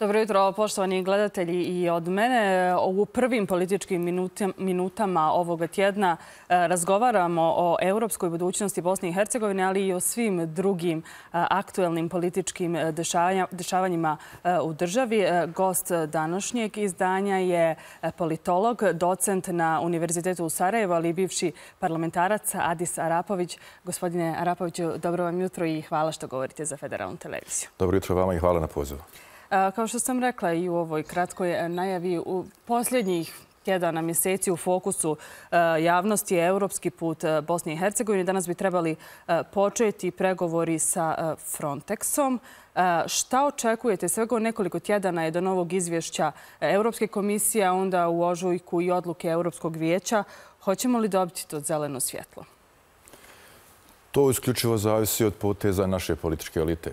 Dobro jutro, poštovani gledatelji i od mene. U prvim političkim minutama ovog tjedna e, razgovaramo o europskoj budućnosti Bosne i Hercegovine, ali i o svim drugim e, aktuelnim političkim e, dešavanjima u državi. Gost današnjeg izdanja je politolog, docent na Univerzitetu u Sarajevo, ali i bivši parlamentarac Adis Arapović. Gospodine Arapoviću, dobro vam jutro i hvala što govorite za federalnu televiziju. Dobro jutro vama i hvala na pozivu. Kao što sam rekla i u ovoj kratkoj e, najavi, u posljednjih tjedana mjeseci u fokusu e, javnosti je Europski put e, Bosne i Hercegovine. Danas bi trebali početi pregovori sa Frontexom. Šta očekujete? Svego nekoliko tjedana je do novog izvješća Europske komisije, onda u ožujku i odluke Europskog vijeća. Hoćemo li dobiti to zeleno svjetlo? To isključivo zavisi od poteza naše političke elite.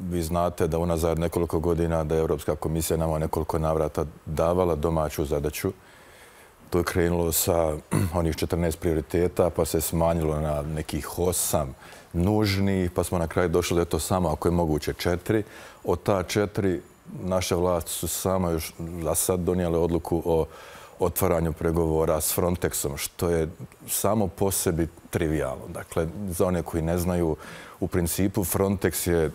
Vi znate da ona unazad nekoliko godina da je Europska komisija nama nekoliko navrata davala domaću zadaću. To je krenulo sa onih 14 prioriteta, pa se smanjilo na nekih osam nužnih, pa smo na kraj došli da je to samo, ako je moguće, četiri. Od ta četiri naše vlasti su samo još za sad donijele odluku o otvaranju pregovora s Frontexom, što je samo po sebi trivialno. Dakle, za one koji ne znaju, u principu Frontex je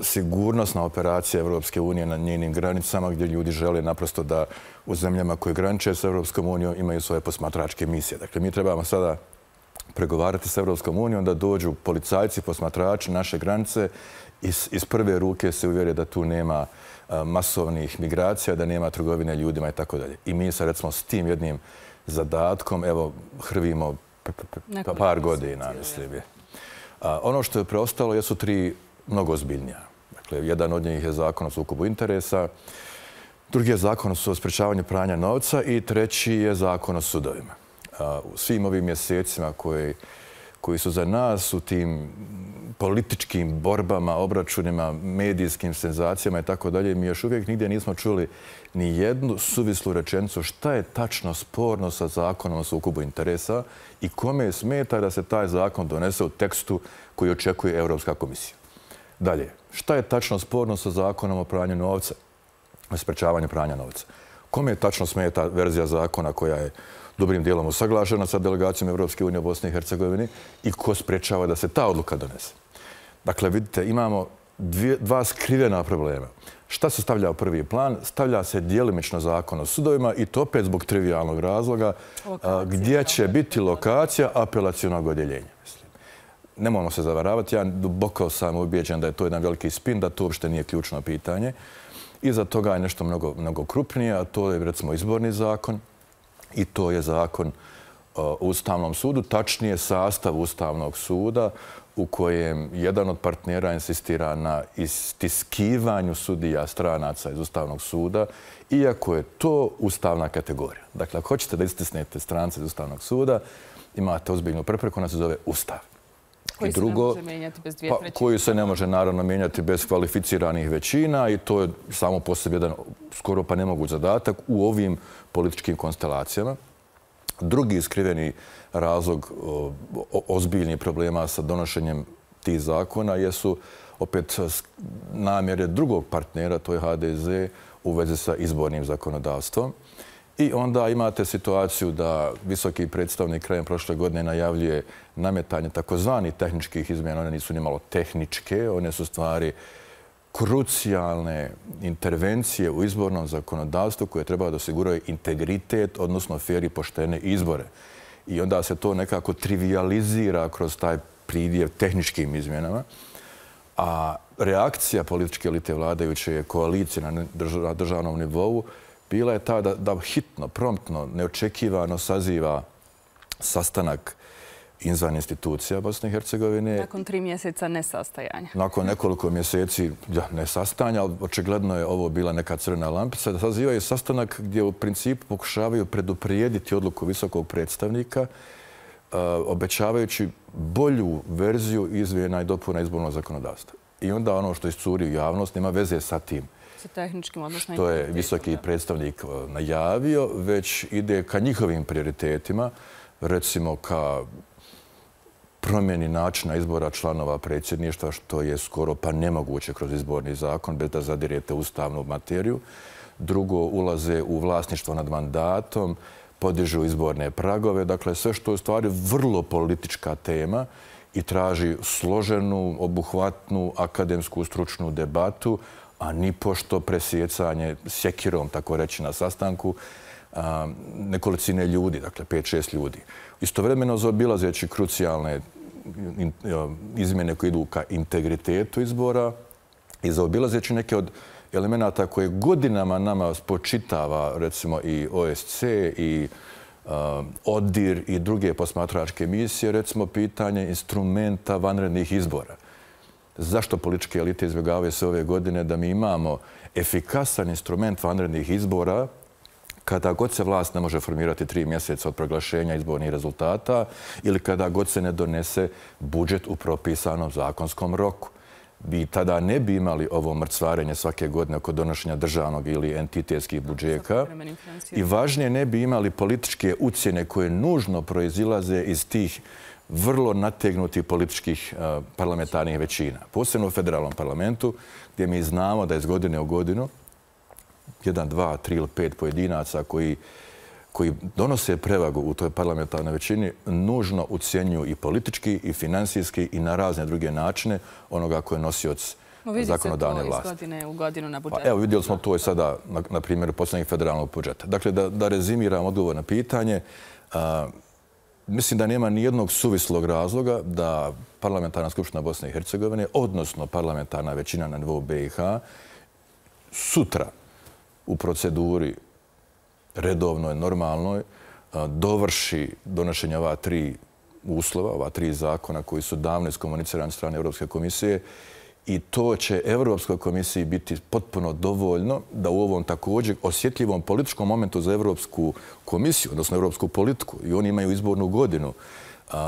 sigurnosna operacija Evropske unije na njenim granicama gdje ljudi žele naprosto da u zemljama koje graniče s Evropskom unijom imaju svoje posmatračke misije. Dakle, mi trebamo sada pregovarati s Evropskom unijom da dođu policajci, posmatrači naše granice i iz prve ruke se uvjeri da tu nema masovnih migracija, da nema trgovine ljudima i tako dalje. I mi sa recimo s tim jednim zadatkom, evo, hrvimo par godina, mislim je. Ono što je preostalo jesu tri mnogo zbiljnija. Dakle, jedan od njih je zakon o sukubu interesa, drugi je zakon o sprečavanju pranja novca i treći je zakon o sudovima. U svim ovim mjesecima koji koji su za nas u tim političkim borbama, obračunima, medijskim senzacijama i tako dalje. Mi još uvijek nigdje nismo čuli ni jednu suvislu rečenicu šta je tačno sporno sa zakonom o sukubu interesa i kome je smeta da se taj zakon donese u tekstu koji očekuje Europska komisija. Dalje, šta je tačno sporno sa zakonom o pranju novca, o sprečavanju pranja novca? Kome je tačno smeta verzija zakona koja je dobrim dijelom usaglašena sa delegacijom Evropske unije u Bosni i Hercegovini i ko sprečava da se ta odluka donese. Dakle, vidite, imamo dva skrivena problema. Šta se stavlja u prvi plan? Stavlja se dijelimično zakon o sudovima i to opet zbog trivialnog razloga gdje će biti lokacija apelacijonog odjeljenja. Ne mojmo se zavaravati, ja duboko sam ubijeđen da je to jedan veliki spin, da to uopšte nije ključno pitanje. Iza toga je nešto mnogo krupnije, a to je recimo izborni zakon i to je zakon uh, Ustavnom sudu, tačnije sastav Ustavnog suda u kojem jedan od partnera insistira na istiskivanju sudija stranaca iz Ustavnog suda, iako je to ustavna kategorija. Dakle, ako hoćete da istisnete stranca iz Ustavnog suda, imate ozbiljnu prepreku, ona se zove Ustav koji se drugo, ne može mijenjati bez dvije pa, trećine. Koji se ne može naravno mijenjati bez kvalificiranih većina i to je samo posebno jedan skoro pa nemoguć zadatak u ovim političkim konstelacijama. Drugi iskriveni razlog o, ozbiljnih problema sa donošenjem tih zakona jesu opet namjere drugog partnera, to je HDZ, u vezi sa izbornim zakonodavstvom. I onda imate situaciju da visoki predstavnik krajem prošle godine najavljuje nametanje takozvanih tehničkih izmjena. One nisu ni malo tehničke, one su stvari krucijalne intervencije u izbornom zakonodavstvu koje treba da osiguraju integritet, odnosno fair poštene izbore. I onda se to nekako trivializira kroz taj pridjev tehničkim izmjenama. A reakcija političke elite vladajuće je koalicija na državnom nivou bila je ta da, da hitno, promptno, neočekivano saziva sastanak inzvan institucija Bosne i Hercegovine. Nakon tri mjeseca nesastajanja. Nakon nekoliko mjeseci ja, nesastajanja, očigledno je ovo bila neka crna lampica, da sazivaju sastanak gdje u principu pokušavaju preduprijediti odluku visokog predstavnika, eh, obećavajući bolju verziju izvijena i dopuna izbornog zakonodavstva. I onda ono što iscuri u javnost nema veze sa tim sa tehničkim odnosno... Što je visoki predstavnik e, najavio, već ide ka njihovim prioritetima, recimo ka promjeni načina izbora članova predsjedništva, što je skoro pa nemoguće kroz izborni zakon, bez da zadirijete ustavnu materiju. Drugo, ulaze u vlasništvo nad mandatom, podižu izborne pragove. Dakle, sve što je u stvari vrlo politička tema i traži složenu, obuhvatnu akademsku stručnu debatu, a ni pošto presjecanje sjekirom, tako reći, na sastanku nekolicine ljudi, dakle 5-6 ljudi. Istovremeno zaobilazeći krucijalne izmjene koje idu ka integritetu izbora i zaobilazeći neke od elemenata koje godinama nama spočitava recimo i OSC i ODIR i druge posmatračke misije, recimo pitanje instrumenta vanrednih izbora zašto političke elite izbjegavaju se ove godine da mi imamo efikasan instrument vanrednih izbora kada god se vlast ne može formirati tri mjeseca od proglašenja izbornih rezultata ili kada god se ne donese budžet u propisanom zakonskom roku. Vi tada ne bi imali ovo mrcvarenje svake godine oko donošenja državnog ili entitetskih budžeka i važnije ne bi imali političke ucijene koje nužno proizilaze iz tih vrlo nategnutih političkih eh, parlamentarnih većina. Posebno u federalnom parlamentu, gdje mi znamo da iz godine u godinu jedan, dva, tri ili pet pojedinaca koji koji donose prevagu u toj parlamentarnoj većini, nužno ucijenju i politički, i financijski, i na razne druge načine onoga koji je nosioc zakonodavne vlasti. Vidite to iz godine u godinu na pa budžetu. Evo, vidjeli smo to i sada na primjeru poslednjeg federalnog budžeta. Dakle, da rezimiram odgovor na pitanje, eh, Mislim da nema ni jednog suvislog razloga da parlamentarna skupština Bosne i Hercegovine, odnosno parlamentarna većina na nivou BiH, sutra u proceduri redovnoj, normalnoj, dovrši donošenje ova tri uslova, ova tri zakona koji su davno iskomunicirani strane Europske komisije i to će Evropskoj komisiji biti potpuno dovoljno da u ovom također osjetljivom političkom momentu za Evropsku komisiju, odnosno Evropsku politiku, i oni imaju izbornu godinu,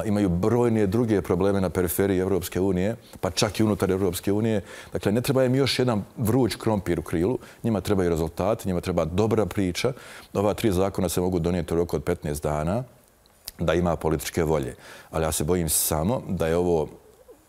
imaju brojne druge probleme na periferiji Evropske unije, pa čak i unutar Evropske unije. Dakle, ne treba im još jedan vruć krompir u krilu. Njima treba i rezultat, njima treba dobra priča. Ova tri zakona se mogu donijeti u roku od 15 dana da ima političke volje. Ali ja se bojim samo da je ovo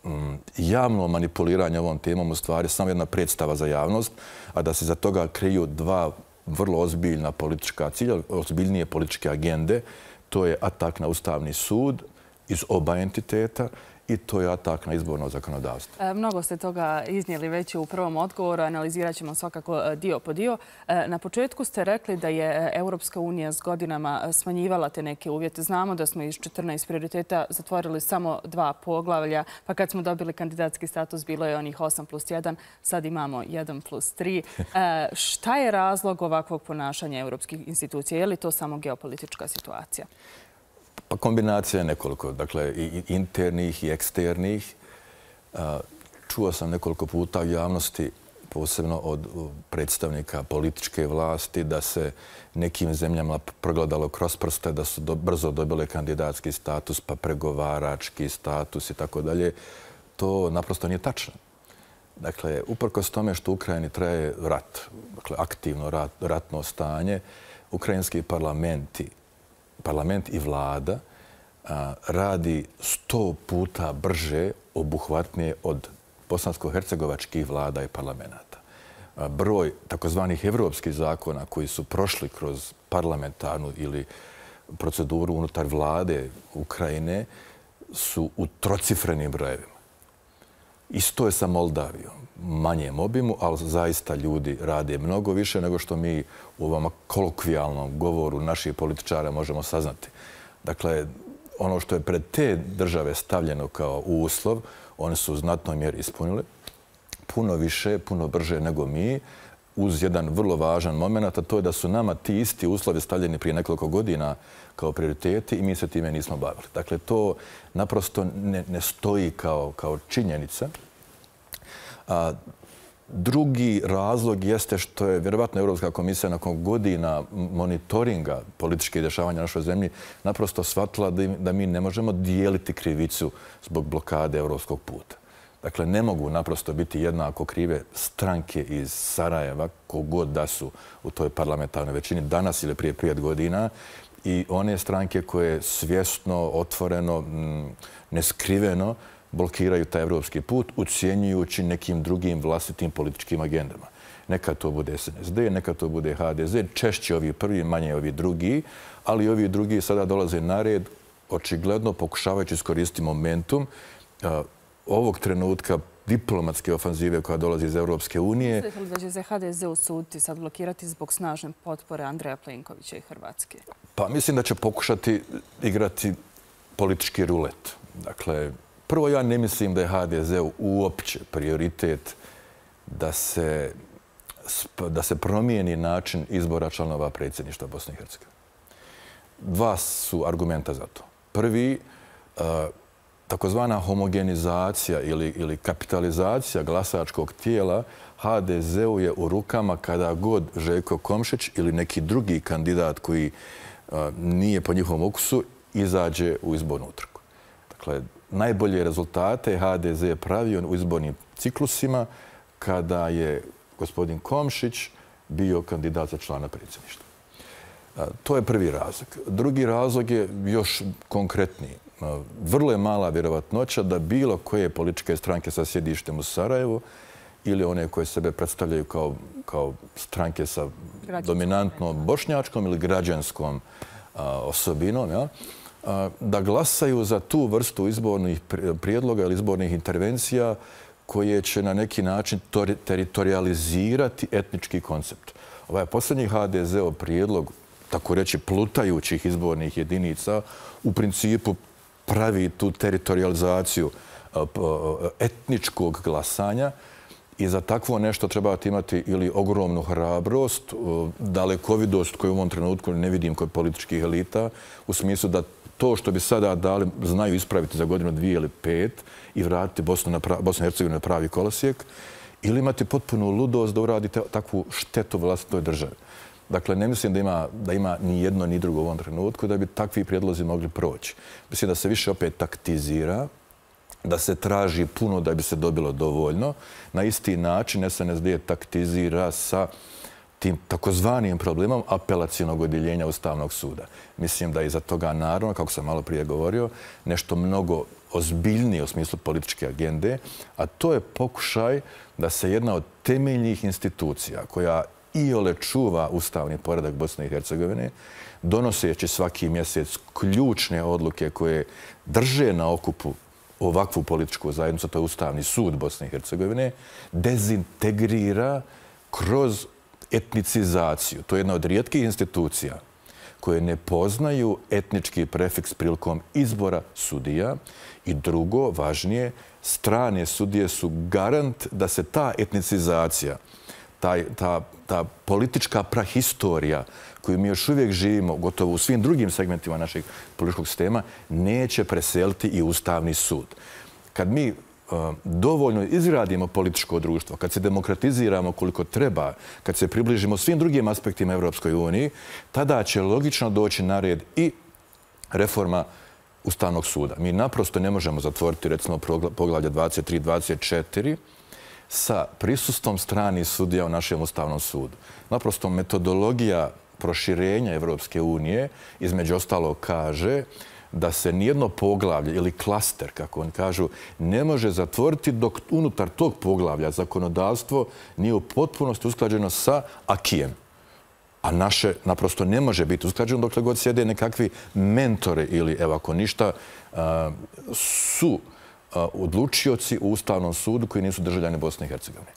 Mm, javno manipuliranje ovom temom u stvari samo jedna predstava za javnost, a da se za toga kriju dva vrlo ozbiljna politička cilja, ozbiljnije političke agende, to je atak na Ustavni sud iz oba entiteta, i to je atak na izborno zakonodavstvo. E, mnogo ste toga iznijeli već u prvom odgovoru. Analizirat ćemo svakako e, dio po dio. E, na početku ste rekli da je Europska unija s godinama smanjivala te neke uvjete. Znamo da smo iz 14 prioriteta zatvorili samo dva poglavlja, pa kad smo dobili kandidatski status bilo je onih 8 plus 1, sad imamo 1 plus 3. Šta je razlog ovakvog ponašanja europskih institucija? Je li to samo geopolitička situacija? Pa kombinacija je nekoliko, dakle, i internih i eksternih. E, čuo sam nekoliko puta u javnosti, posebno od predstavnika političke vlasti, da se nekim zemljama progledalo kroz prste, da su brzo dobile kandidatski status, pa pregovarački status i tako dalje. To naprosto nije tačno. Dakle, uprkos tome što Ukrajini traje rat, dakle, aktivno ratno stanje, ukrajinski parlamenti, parlament i vlada radi sto puta brže obuhvatnije od bosansko-hercegovačkih vlada i parlamenta. Broj takozvanih evropskih zakona koji su prošli kroz parlamentarnu ili proceduru unutar vlade Ukrajine su u trocifrenim brojevima. Isto je sa Moldavijom manjem obimu, ali zaista ljudi rade mnogo više nego što mi u ovom kolokvijalnom govoru naših političara možemo saznati. Dakle, ono što je pred te države stavljeno kao uslov, one su znatno mjer ispunile, puno više, puno brže nego mi, uz jedan vrlo važan moment, a to je da su nama ti isti uslovi stavljeni prije nekoliko godina kao prioriteti i mi se time nismo bavili. Dakle, to naprosto ne, ne stoji kao, kao činjenica. Drugi razlog jeste što je vjerovatno Europska komisija nakon godina monitoringa političkih dešavanja našoj zemlji naprosto shvatila da mi ne možemo dijeliti krivicu zbog blokade europskog puta. Dakle, ne mogu naprosto biti jednako krive stranke iz Sarajeva kogod da su u toj parlamentarnoj većini danas ili prije prijet godina i one stranke koje svjesno, otvoreno, mm, neskriveno, blokiraju taj evropski put, ucijenjujući nekim drugim vlastitim političkim agendama. Neka to bude SNSD, neka to bude HDZ, češće ovi prvi, manje ovi drugi, ali ovi drugi sada dolaze na red, očigledno pokušavajući iskoristiti momentum ovog trenutka diplomatske ofanzive koja dolazi iz Evropske unije. Mislite da će se HDZ usuditi sad blokirati zbog snažne potpore Andreja Plenkovića i Hrvatske? Pa mislim da će pokušati igrati politički rulet. Dakle, Prvo, ja ne mislim da je HDZ uopće prioritet da se, da se promijeni način izbora članova predsjedništva Bosne i Hercega. Dva su argumenta za to. Prvi, e, takozvana homogenizacija ili, ili kapitalizacija glasačkog tijela HDZ-u je u rukama kada god Željko Komšić ili neki drugi kandidat koji e, nije po njihovom ukusu izađe u izbornu utrku. Dakle, najbolje rezultate HDZ je pravio u izbornim ciklusima kada je gospodin Komšić bio kandidat za člana predsjedništva. To je prvi razlog. Drugi razlog je još konkretniji. Vrlo je mala vjerovatnoća da bilo koje političke stranke sa sjedištem u Sarajevu ili one koje sebe predstavljaju kao, kao stranke sa dominantnom bošnjačkom ili građanskom osobinom, ja, da glasaju za tu vrstu izbornih prijedloga ili izbornih intervencija koje će na neki način teritorializirati etnički koncept. Ovaj posljednji HDZ-o prijedlog, tako reći, plutajućih izbornih jedinica, u principu pravi tu teritorializaciju etničkog glasanja i za takvo nešto treba imati ili ogromnu hrabrost, dalekovidost koju u ovom trenutku ne vidim kod političkih elita, u smislu da to što bi sada dali, znaju ispraviti za godinu dvije ili pet i vratiti Bosnu i Hercegovini na pravi kolosijek, ili imate potpunu ludost da uradite takvu štetu vlastitoj državi. Dakle, ne mislim da ima, da ima ni jedno ni drugo u ovom trenutku da bi takvi prijedlozi mogli proći. Mislim da se više opet taktizira, da se traži puno da bi se dobilo dovoljno. Na isti način SNSD je taktizira sa tim takozvanim problemom apelacijonog odjeljenja Ustavnog suda. Mislim da je iza toga, naravno, kako sam malo prije govorio, nešto mnogo ozbiljnije u smislu političke agende, a to je pokušaj da se jedna od temeljnih institucija koja i ole čuva ustavni poredak Bosne i Hercegovine, donoseći svaki mjesec ključne odluke koje drže na okupu ovakvu političku zajednicu, to je Ustavni sud Bosne i Hercegovine, dezintegrira kroz etnicizaciju. To je jedna od rijetkih institucija koje ne poznaju etnički prefiks prilikom izbora sudija. I drugo, važnije, strane sudije su garant da se ta etnicizacija, ta politička prahistorija koju mi još uvijek živimo, gotovo u svim drugim segmentima našeg političkog sistema, neće preseliti i Ustavni sud. Kad mi dovoljno izradimo političko društvo, kad se demokratiziramo koliko treba, kad se približimo svim drugim aspektima Evropskoj uniji, tada će logično doći na red i reforma Ustavnog suda. Mi naprosto ne možemo zatvoriti, recimo, poglavlja 23-24 sa prisustom strani sudija u našem Ustavnom sudu. Naprosto, metodologija proširenja Evropske unije između ostalo kaže da se nijedno poglavlje ili klaster, kako oni kažu, ne može zatvoriti dok unutar tog poglavlja zakonodavstvo nije u potpunosti usklađeno sa akijem. A naše naprosto ne može biti usklađeno dok god sjede nekakvi mentore ili, evo ako ništa, su odlučioci u Ustavnom sudu koji nisu državljani Bosne i Hercegovine.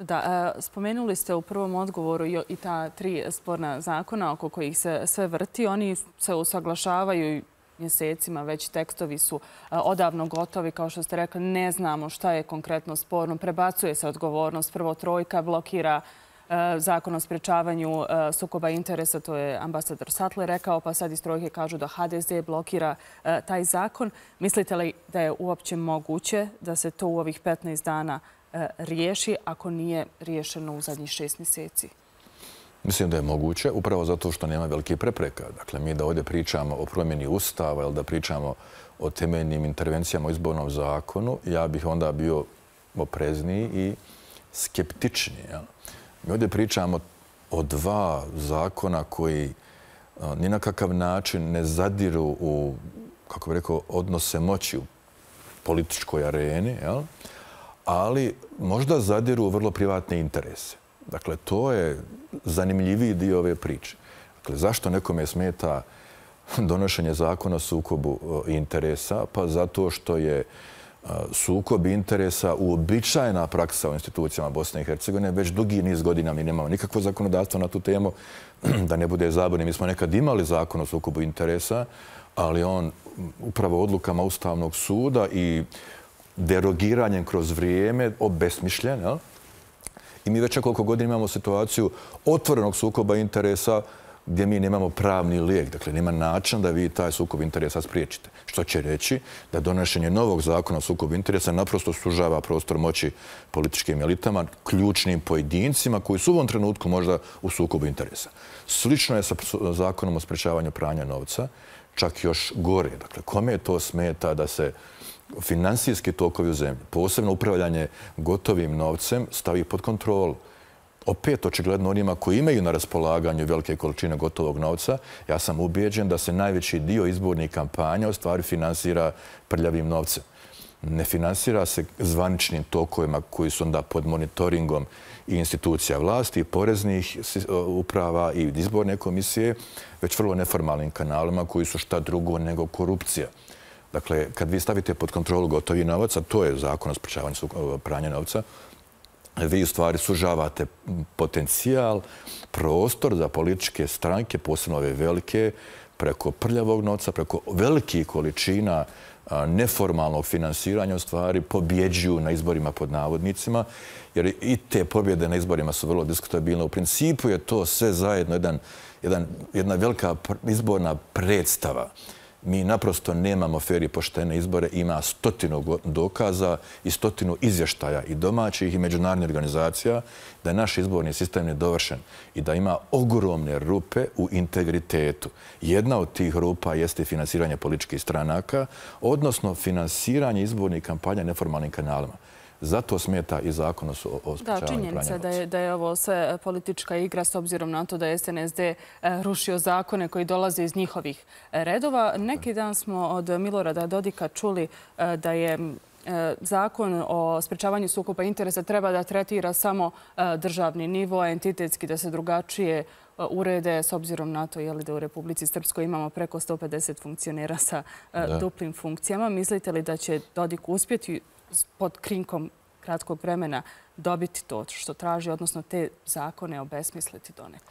Da, spomenuli ste u prvom odgovoru i ta tri sporna zakona oko kojih se sve vrti. Oni se usaglašavaju i mjesecima već tekstovi su e, odavno gotovi. Kao što ste rekli, ne znamo šta je konkretno sporno. Prebacuje se odgovornost. Prvo trojka blokira e, zakon o sprečavanju e, sukoba interesa, to je ambasador Sattler rekao, pa sad iz trojke kažu da HDZ blokira taj zakon. Mislite li da je uopće moguće da se to u ovih 15 dana riješi ako nije riješeno u zadnjih šest mjeseci? Mislim da je moguće, upravo zato što nema velike prepreka. Dakle, mi da ovdje pričamo o promjeni ustava ili da pričamo o temeljnim intervencijama u izbornom zakonu, ja bih onda bio oprezniji i skeptičniji. Mi ovdje pričamo o dva zakona koji e, ni na kakav način ne zadiru u, kako bih rekao, odnose moći u političkoj areni, ali možda zadiru u vrlo privatne interese. Dakle, to je zanimljiviji dio ove priče. Dakle, zašto nekome smeta donošenje zakona sukobu e, interesa? Pa zato što je e, sukob interesa uobičajena praksa u institucijama Bosne i Hercegovine. Već dugi niz godina mi nemamo nikakvo zakonodavstvo na tu temu da ne bude zabrani. Mi smo nekad imali zakon o sukobu interesa, ali on upravo odlukama Ustavnog suda i derogiranjem kroz vrijeme obesmišljen, jel? I mi već nekoliko godina imamo situaciju otvorenog sukoba interesa gdje mi nemamo pravni lijek. Dakle, nema način da vi taj sukob interesa spriječite. Što će reći da donošenje novog zakona o sukobu interesa naprosto sužava prostor moći političkim elitama, ključnim pojedincima koji su u ovom trenutku možda u sukobu interesa. Slično je sa zakonom o sprečavanju pranja novca, čak još gore. Dakle, kome je to smeta da se finansijski tokovi u zemlji, posebno upravljanje gotovim novcem, stavi pod kontrol. Opet, očigledno onima koji imaju na raspolaganju velike količine gotovog novca, ja sam ubijeđen da se najveći dio izbornih kampanja u stvari finansira prljavim novcem. Ne finansira se zvaničnim tokovima koji su onda pod monitoringom i institucija vlasti, i poreznih uprava i izborne komisije, već vrlo neformalnim kanalima koji su šta drugo nego korupcija. Korupcija. Dakle, kad vi stavite pod kontrolu gotovi novac, to je zakon o sprečavanju pranja novca, vi u stvari sužavate potencijal, prostor za političke stranke, posebno ove velike, preko prljavog novca, preko velike količina neformalnog finansiranja u stvari, pobjeđuju na izborima pod navodnicima, jer i te pobjede na izborima su vrlo diskutabilne. U principu je to sve zajedno jedan, jedan, jedna velika izborna predstava mi naprosto nemamo fair i poštene izbore. Ima stotinu dokaza i stotinu izvještaja i domaćih i međunarodnih organizacija da je naš izborni sistem nedovršen i da ima ogromne rupe u integritetu. Jedna od tih rupa jeste finansiranje političkih stranaka, odnosno finansiranje izbornih kampanja neformalnim kanalima. Zato smeta i zakon o sprečavanju pranja novca. Činjenica da je ovo sve e, politička igra s obzirom na to da je SNSD e, rušio zakone koji dolaze iz njihovih e, redova. Neki dan smo od Milorada Dodika čuli da je zakon o sprečavanju sukupa interesa treba da tretira samo državni nivo, entitetski, da se drugačije urede s obzirom na to da u Republici Srpskoj imamo preko 150 funkcionera sa duplim funkcijama. Mislite li da će Dodik uspjeti pod krinkom kratkog vremena dobiti to što traži, odnosno te zakone obesmisliti do nekog.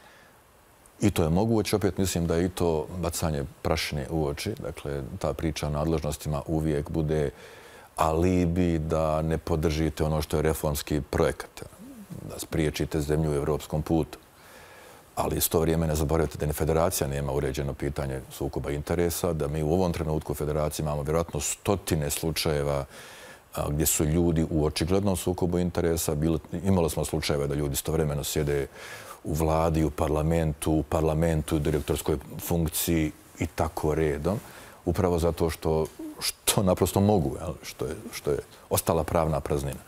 I to je moguće. Opet mislim da je i to bacanje prašine u oči. Dakle, ta priča o nadležnostima uvijek bude alibi da ne podržite ono što je reformski projekat. Da spriječite zemlju u evropskom putu. Ali s to vrijeme ne zaboravite da ni federacija nema uređeno pitanje sukuba interesa, da mi u ovom trenutku federaciji imamo vjerojatno stotine slučajeva gdje su ljudi u očiglednom sukobu interesa. Imalo smo slučajeve da ljudi stovremeno sjede u vladi, u parlamentu, u parlamentu, u direktorskoj funkciji i tako redom. Upravo zato što naprosto mogu, što je ostala pravna praznina.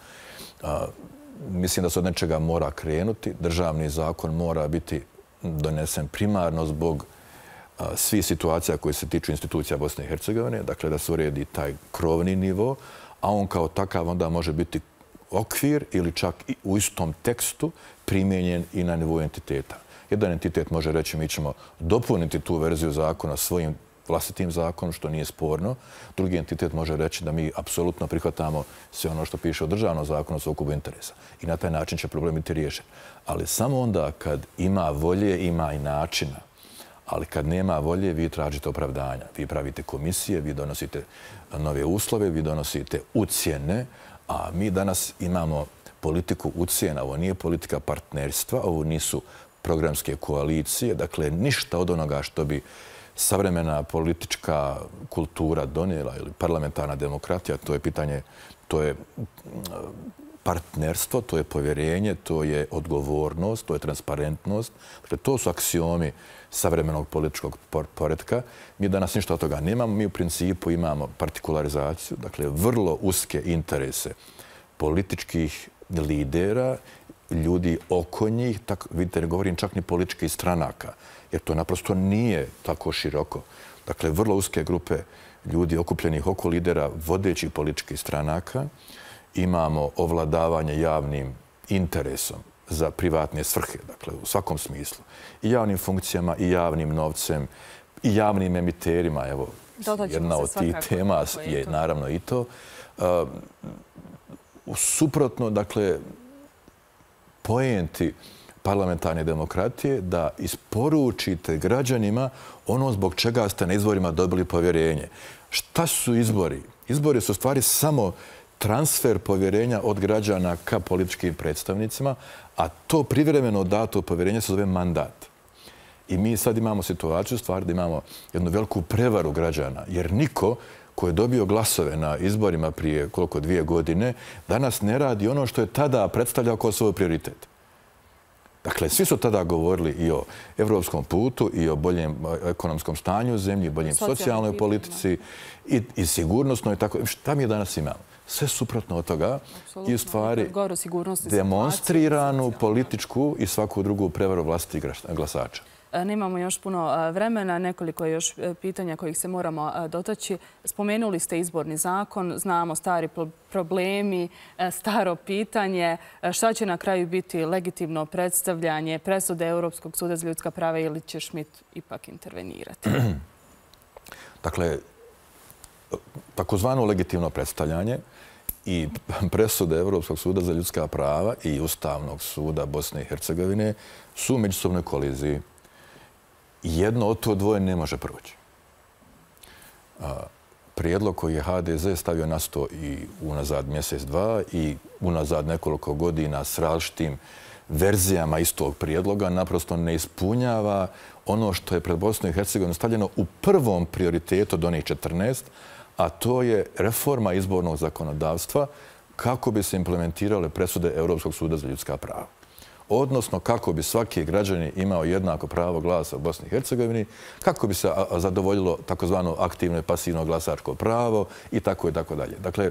Mislim da se od nečega mora krenuti. Državni zakon mora biti donesen primarno zbog svi situacija koje se tiču institucija Bosne i Hercegovine, dakle da se uredi taj krovni nivo, a on kao takav onda može biti okvir ili čak i u istom tekstu primjenjen i na nivou entiteta. Jedan entitet može reći mi ćemo dopuniti tu verziju zakona svojim vlastitim zakonom, što nije sporno. Drugi entitet može reći da mi apsolutno prihvatamo sve ono što piše o državnom zakonu o sukubu interesa. I na taj način će problem biti riješen. Ali samo onda kad ima volje, ima i načina ali kad nema volje, vi tražite opravdanja. Vi pravite komisije, vi donosite nove uslove, vi donosite ucijene, a mi danas imamo politiku ucijena. Ovo nije politika partnerstva, ovo nisu programske koalicije. Dakle, ništa od onoga što bi savremena politička kultura donijela ili parlamentarna demokratija, to je pitanje, to je mm, partnerstvo, to je povjerenje, to je odgovornost, to je transparentnost. Dakle, to su aksijomi savremenog političkog poredka. Mi danas ništa od toga nemamo. Mi u principu imamo partikularizaciju, dakle vrlo uske interese političkih lidera, ljudi oko njih, tako, vidite, ne govorim čak ni političkih stranaka, jer to naprosto nije tako široko. Dakle, vrlo uske grupe ljudi okupljenih oko lidera vodećih političkih stranaka. Imamo ovladavanje javnim interesom za privatne svrhe, dakle u svakom smislu. I javnim funkcijama, i javnim novcem, i javnim emiterima, evo, jedna od tih tema je naravno i to. Suprotno, dakle, pojenti parlamentarne demokratije da isporučite građanima ono zbog čega ste na izborima dobili povjerenje. Šta su izbori? Izbori su stvari samo transfer povjerenja od građana ka političkim predstavnicima, a to privremeno dato povjerenje se zove mandat. I mi sad imamo situaciju, stvar da imamo jednu veliku prevaru građana, jer niko ko je dobio glasove na izborima prije koliko dvije godine, danas ne radi ono što je tada predstavljao kao svoj prioritet. Dakle, svi su tada govorili i o evropskom putu, i o boljem e, ekonomskom stanju u zemlji, boljem socijalnoj politici i i tako. Šta mi je danas imamo? Sve suprotno od toga i u stvari dakle, demonstriranu političku i svaku drugu prevaru vlastitih glasača. E, nemamo još puno e, vremena, nekoliko je još e, pitanja kojih se moramo dotaći. Spomenuli ste izborni zakon, znamo stari problemi, staro pitanje. Šta će na kraju biti legitimno predstavljanje presude Europskog suda za ljudska prava ili će Schmidt ipak intervenirati? Dakle, takozvano legitimno predstavljanje i presude Europskog suda za ljudska prava i Ustavnog suda Bosne i Hercegovine su u međusobnoj koliziji jedno od to dvoje ne može proći. Prijedlog koji je HDZ stavio na sto i unazad mjesec-dva i unazad nekoliko godina s različitim verzijama istog prijedloga naprosto ne ispunjava ono što je pred Bosnu i Hercegovini stavljeno u prvom prioritetu do njih 14, a to je reforma izbornog zakonodavstva kako bi se implementirale presude Europskog suda za ljudska prava odnosno kako bi svaki građanin imao jednako pravo glasa u BiH, kako bi se zadovoljilo takozvano aktivno i pasivno glasačko pravo i tako i tako dalje. Dakle,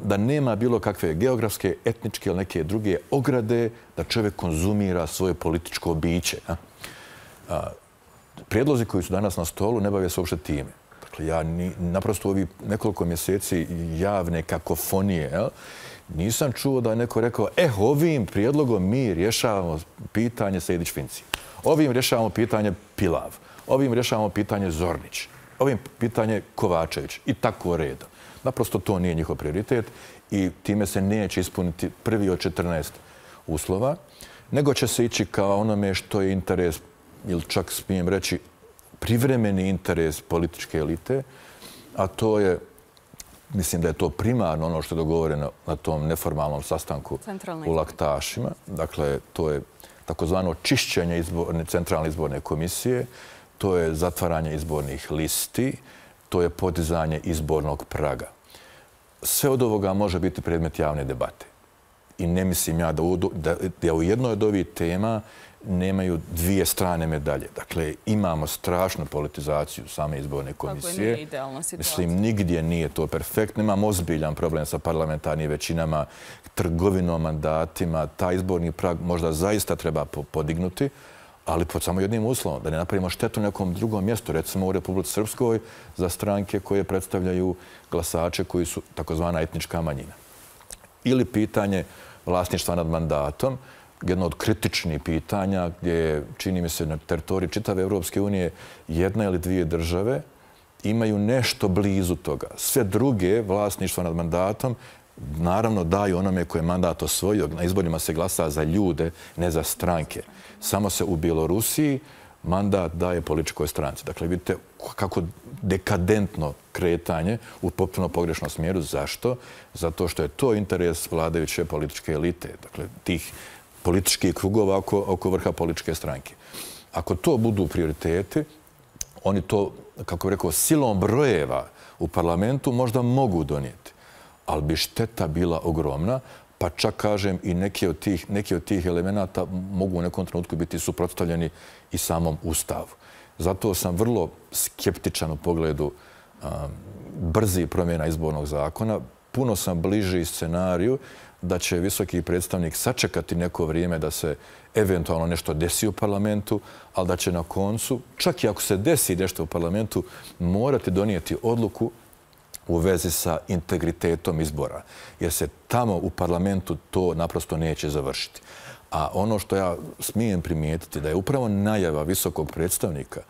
da nema bilo kakve geografske, etničke ili neke druge ograde da čovjek konzumira svoje političko biće. Prijedlozi koji su danas na stolu ne bave se uopšte time. Dakle, ja naprosto u ovih nekoliko mjeseci javne kakofonije nisam čuo da je neko rekao eh, ovim prijedlogom mi rješavamo pitanje Sejdić Finci. Ovim rješavamo pitanje Pilav. Ovim rješavamo pitanje Zornić. Ovim pitanje Kovačević. I tako reda. Naprosto to nije njihov prioritet i time se neće ispuniti prvi od 14 uslova, nego će se ići kao onome što je interes ili čak smijem reći privremeni interes političke elite, a to je, mislim da je to primarno ono što je dogovoreno na tom neformalnom sastanku u laktašima. Dakle, to je takozvano čišćenje centralne izborne komisije, to je zatvaranje izbornih listi, to je podizanje izbornog praga. Sve od ovoga može biti predmet javne debate. I ne mislim ja da u jednoj od ovih tema nemaju dvije strane medalje. Dakle, imamo strašnu politizaciju same izborne komisije. Tako je, nije idealna situacija. Mislim, nigdje nije to perfektno. Imamo ozbiljan problem sa parlamentarnim većinama, trgovinom, mandatima. Ta izborni prag možda zaista treba podignuti, ali pod samo jednim uslovom, da ne napravimo štetu nekom drugom mjestu, recimo u Republike Srpskoj, za stranke koje predstavljaju glasače koji su takozvana etnička manjina. Ili pitanje vlasništva nad mandatom, jedno od kritičnih pitanja gdje je, čini mi se, na teritoriji čitave Evropske unije jedna ili dvije države imaju nešto blizu toga. Sve druge vlasništvo nad mandatom naravno daju onome koje je mandat osvojio. Na izborima se glasa za ljude, ne za stranke. Samo se u Bjelorusiji mandat daje političkoj stranci. Dakle, vidite kako dekadentno kretanje u potpuno pogrešnom smjeru. Zašto? Zato što je to interes vladajuće političke elite. Dakle, tih političkih krugova oko, oko vrha političke stranke. Ako to budu prioriteti, oni to, kako bih rekao, silom brojeva u parlamentu možda mogu donijeti. Ali bi šteta bila ogromna, pa čak kažem i neke od tih, neki od tih elemenata mogu u nekom trenutku biti suprotstavljeni i samom ustavu. Zato sam vrlo skeptičan u pogledu a, brzi promjena izbornog zakona. Puno sam bliži scenariju da će visoki predstavnik sačekati neko vrijeme da se eventualno nešto desi u parlamentu, ali da će na koncu, čak i ako se desi nešto u parlamentu, morati donijeti odluku u vezi sa integritetom izbora, jer se tamo u parlamentu to naprosto neće završiti. A ono što ja smijem primijetiti da je upravo najava visokog predstavnika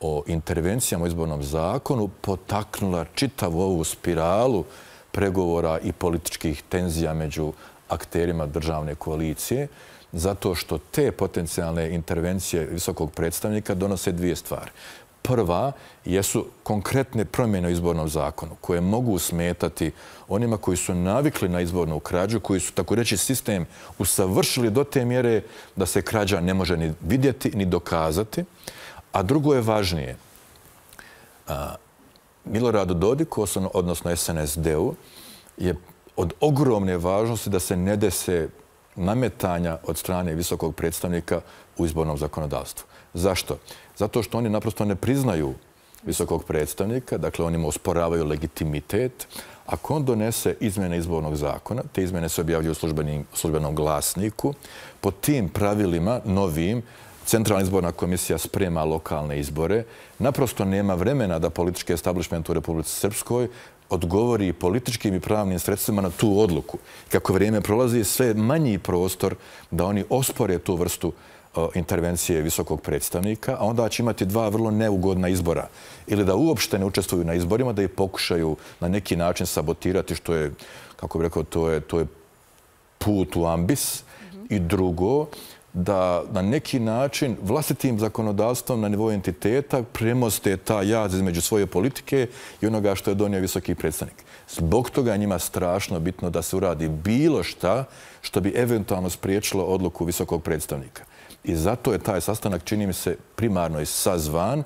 o intervencijama u izbornom zakonu potaknula čitavu ovu spiralu pregovora i političkih tenzija među akterima državne koalicije, zato što te potencijalne intervencije visokog predstavnika donose dvije stvari. Prva jesu konkretne promjene u izbornom zakonu koje mogu smetati onima koji su navikli na izbornu krađu, koji su tako reći sistem usavršili do te mjere da se krađa ne može ni vidjeti ni dokazati. A drugo je važnije. Miloradu Dodiku, odnosno SNSD-u, je od ogromne važnosti da se ne dese nametanja od strane visokog predstavnika u izbornom zakonodavstvu. Zašto? Zato što oni naprosto ne priznaju visokog predstavnika, dakle oni mu osporavaju legitimitet. Ako on donese izmjene izbornog zakona, te izmjene se objavljaju u službenom glasniku, po tim pravilima, novim, Centralna izborna komisija sprema lokalne izbore, naprosto nema vremena da politički establishment u Republici Srpskoj odgovori političkim i pravnim sredstvima na tu odluku. Kako vrijeme prolazi, sve manji prostor da oni ospore tu vrstu e, intervencije visokog predstavnika, a onda će imati dva vrlo neugodna izbora. Ili da uopšte ne učestvuju na izborima, da ih pokušaju na neki način sabotirati, što je, kako bih rekao, to je put u ambis. I drugo, da na neki način vlastitim zakonodavstvom na nivou entiteta premoste ta jaz između svoje politike i onoga što je donio visoki predstavnik. Zbog toga njima strašno bitno da se uradi bilo šta što bi eventualno spriječilo odluku visokog predstavnika. I zato je taj sastanak, čini mi se, primarno i sazvan,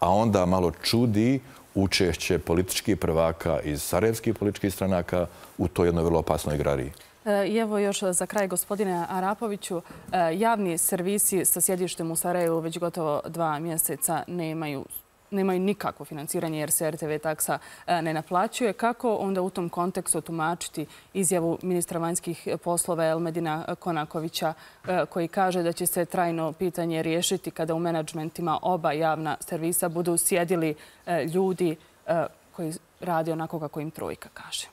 a onda malo čudi učešće političkih prvaka iz sarajevskih političkih stranaka u toj jednoj vrlo opasnoj grariji. E, I evo još za kraj gospodine Arapoviću, e, javni servisi sa sjedištem u Sarajevu već gotovo dva mjeseca nemaju nemaju nikakvo financiranje jer se RTV taksa e, ne naplaćuje. Kako onda u tom kontekstu tumačiti izjavu ministra vanjskih poslova Elmedina Konakovića koji kaže da će se trajno pitanje riješiti kada u menadžmentima oba javna servisa budu sjedili ljudi koji radi onako kako im trojka kaže?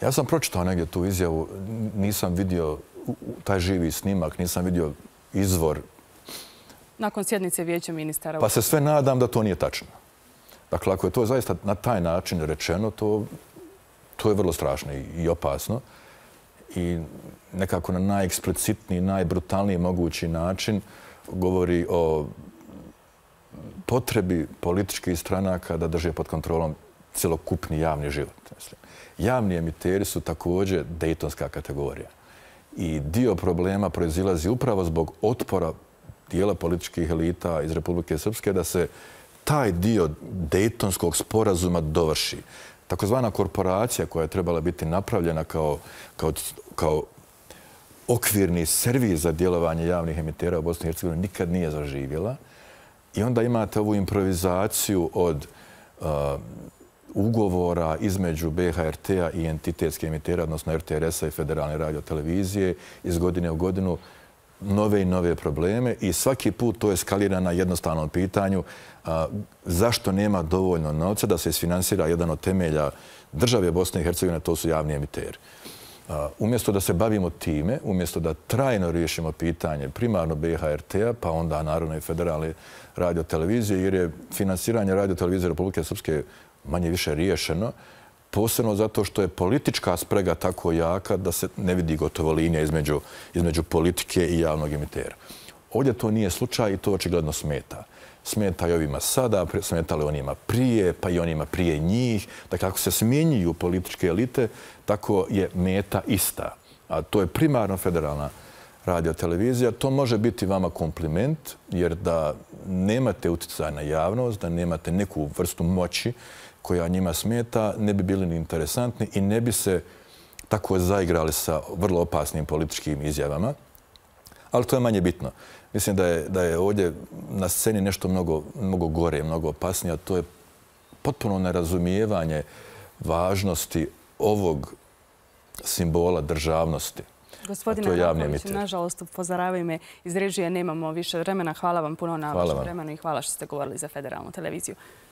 Ja sam pročitao negdje tu izjavu, nisam vidio taj živi snimak, nisam vidio izvor. Nakon sjednice vijeća ministara... Pa se sve nadam da to nije tačno. Dakle, ako je to zaista na taj način rečeno, to, to je vrlo strašno i opasno. I nekako na najeksplicitniji, najbrutalniji mogući način govori o potrebi političkih stranaka da drže pod kontrolom cjelokupni javni život. Mislim. Javni emiteri su također dejtonska kategorija. I dio problema proizilazi upravo zbog otpora dijela političkih elita iz Republike Srpske da se taj dio dejtonskog sporazuma dovrši. Takozvana korporacija koja je trebala biti napravljena kao okvirni servij za djelovanje javnih emitera u BiH nikad nije zaživjela. I onda imate ovu improvizaciju od ugovora između BHRT-a i entitetske emitere, odnosno RTRS-a i Federalne radiotelevizije, iz godine u godinu nove i nove probleme i svaki put to eskalira na jednostavnom pitanju zašto nema dovoljno novca da se isfinansira jedan od temelja države Bosne i Hercegovine, to su javni emiteri. Umjesto da se bavimo time, umjesto da trajno riješimo pitanje primarno BHRT-a, pa onda naravno i federalne radiotelevizije, jer je finansiranje radiotelevizije Republike Srpske manje više riješeno, posebno zato što je politička sprega tako jaka da se ne vidi gotovo linija između, između politike i javnog emitera. Ovdje to nije slučaj i to očigledno smeta. Smeta i ovima sada, smeta li onima prije, pa i onima prije njih. Dakle, ako se smjenjuju političke elite, tako je meta ista. A to je primarno federalna radio televizija. To može biti vama kompliment, jer da nemate uticaj na javnost, da nemate neku vrstu moći, koja njima smeta, ne bi bili ni interesantni i ne bi se tako zaigrali sa vrlo opasnim političkim izjavama. Ali to je manje bitno. Mislim da je, da je ovdje na sceni nešto mnogo, mnogo gore, mnogo opasnije, a to je potpuno nerazumijevanje važnosti ovog simbola državnosti. Gospodine Lakovic, nažalost, upozoravaju me iz režije, nemamo više vremena. Hvala vam puno na vašem vremenu i hvala što ste govorili za federalnu televiziju.